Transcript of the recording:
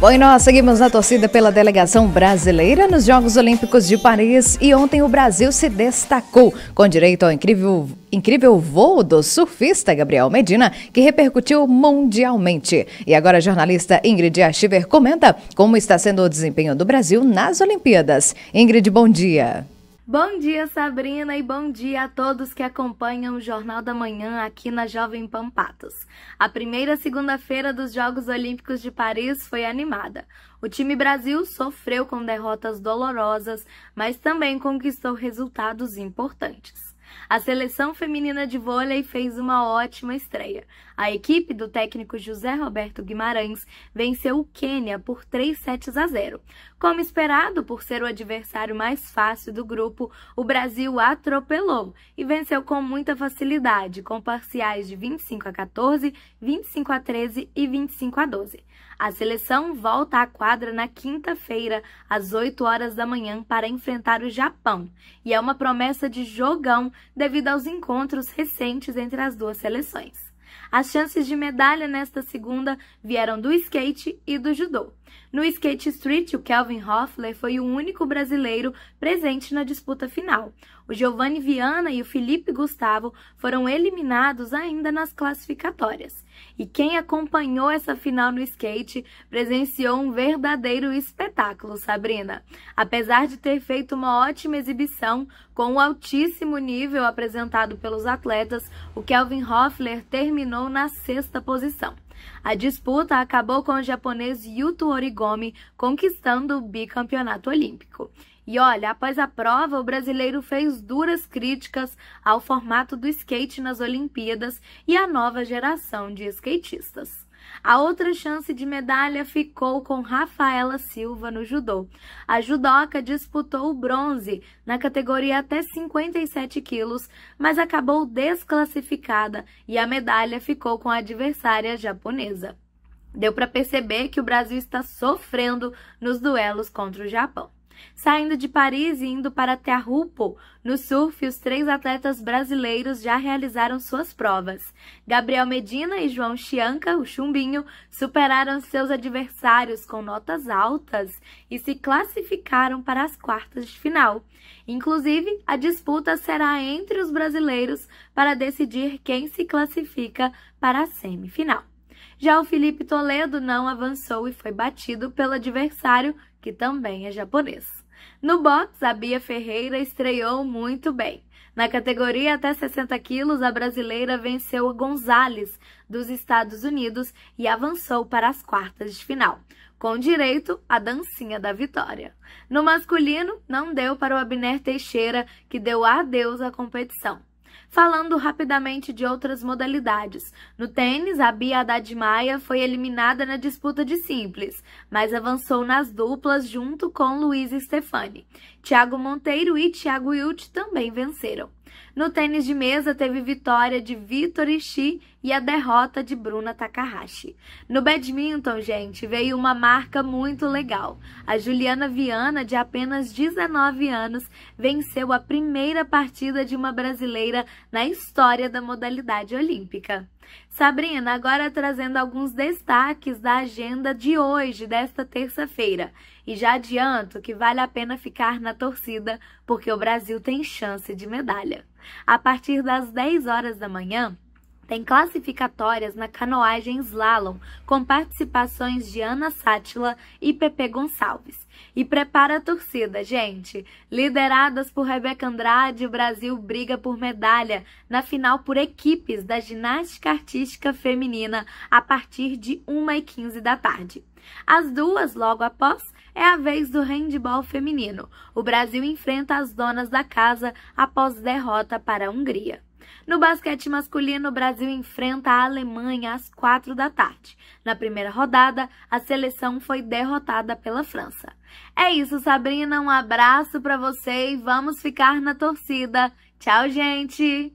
Bom, e nós seguimos na torcida pela delegação brasileira nos Jogos Olímpicos de Paris e ontem o Brasil se destacou com direito ao incrível incrível voo do surfista Gabriel Medina, que repercutiu mundialmente. E agora a jornalista Ingrid Achiver comenta como está sendo o desempenho do Brasil nas Olimpíadas. Ingrid, bom dia. Bom dia, Sabrina, e bom dia a todos que acompanham o Jornal da Manhã aqui na Jovem Pan Patos. A primeira segunda-feira dos Jogos Olímpicos de Paris foi animada. O time Brasil sofreu com derrotas dolorosas, mas também conquistou resultados importantes. A seleção feminina de vôlei fez uma ótima estreia. A equipe do técnico José Roberto Guimarães venceu o Quênia por 3 sets a 0. Como esperado, por ser o adversário mais fácil do grupo, o Brasil atropelou e venceu com muita facilidade, com parciais de 25 a 14, 25 a 13 e 25 a 12. A seleção volta à quadra na quinta-feira, às 8 horas da manhã, para enfrentar o Japão. E é uma promessa de jogão devido aos encontros recentes entre as duas seleções. As chances de medalha nesta segunda vieram do skate e do judô. No skate street, o Kelvin Hoffler foi o único brasileiro presente na disputa final. O Giovanni Viana e o Felipe Gustavo foram eliminados ainda nas classificatórias. E quem acompanhou essa final no skate presenciou um verdadeiro espetáculo, Sabrina. Apesar de ter feito uma ótima exibição, com o um altíssimo nível apresentado pelos atletas, o Kelvin Hoffler terminou na sexta posição. A disputa acabou com o japonês Yuto Origami conquistando o bicampeonato olímpico. E olha, após a prova, o brasileiro fez duras críticas ao formato do skate nas Olimpíadas e à nova geração de skatistas. A outra chance de medalha ficou com Rafaela Silva no judô. A judoca disputou o bronze na categoria até 57 quilos, mas acabou desclassificada e a medalha ficou com a adversária japonesa. Deu para perceber que o Brasil está sofrendo nos duelos contra o Japão. Saindo de Paris e indo para Terrupo, no surf, os três atletas brasileiros já realizaram suas provas. Gabriel Medina e João Chianca, o chumbinho, superaram seus adversários com notas altas e se classificaram para as quartas de final. Inclusive, a disputa será entre os brasileiros para decidir quem se classifica para a semifinal. Já o Felipe Toledo não avançou e foi batido pelo adversário, que também é japonês. No box, a Bia Ferreira estreou muito bem. Na categoria até 60 quilos, a brasileira venceu a Gonzalez, dos Estados Unidos, e avançou para as quartas de final, com direito à dancinha da vitória. No masculino, não deu para o Abner Teixeira, que deu adeus à competição. Falando rapidamente de outras modalidades, no tênis, a Bia Haddad Maia foi eliminada na disputa de simples, mas avançou nas duplas junto com Luiz Stefani. Thiago Monteiro e Thiago Wilt também venceram. No tênis de mesa, teve vitória de Vitor Ishii e a derrota de Bruna Takahashi. No badminton, gente, veio uma marca muito legal. A Juliana Viana, de apenas 19 anos, venceu a primeira partida de uma brasileira na história da modalidade olímpica. Sabrina, agora trazendo alguns destaques da agenda de hoje, desta terça-feira. E já adianto que vale a pena ficar na torcida, porque o Brasil tem chance de medalha. A partir das 10 horas da manhã, tem classificatórias na canoagem slalom, com participações de Ana Sátila e Pepe Gonçalves. E prepara a torcida, gente! Lideradas por Rebeca Andrade, o Brasil briga por medalha na final por equipes da ginástica artística feminina a partir de 1h15 da tarde. As duas, logo após, é a vez do handball feminino. O Brasil enfrenta as donas da casa após derrota para a Hungria. No basquete masculino, o Brasil enfrenta a Alemanha às 4 da tarde. Na primeira rodada, a seleção foi derrotada pela França. É isso, Sabrina. Um abraço para você e vamos ficar na torcida. Tchau, gente!